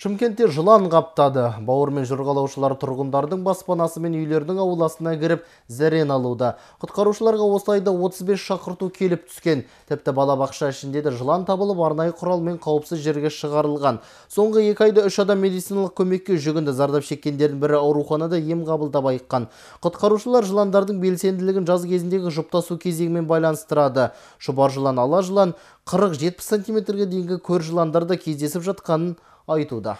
Шымкентте жылан қаптады. Бауырмен жұрғалаушылар тұрғындардың баспанасы мен үйлердің ауласына кіріп зәрен алуда. Құтқарушыларға осылайда 35 шақырту келіп түскен. Тіпті балабақша ішінде де жылан табылып арнайы құралмен қауіпсіз жерге шығарылған. Соңғы 2 айда 3 адам медициналық көмекке жүгінді. Зардап шеккендердің бірі ауруханада ем қабылдап айыққан. Құтқарушылар жыландардың белсенділігін жаз кезіндегі жұптасу кезеңімен байланыстырады. Шұбар жылан, ала жылан 40-70 сантиметрге дейінгі көр жыландар да кездесіп жатқанын айтуда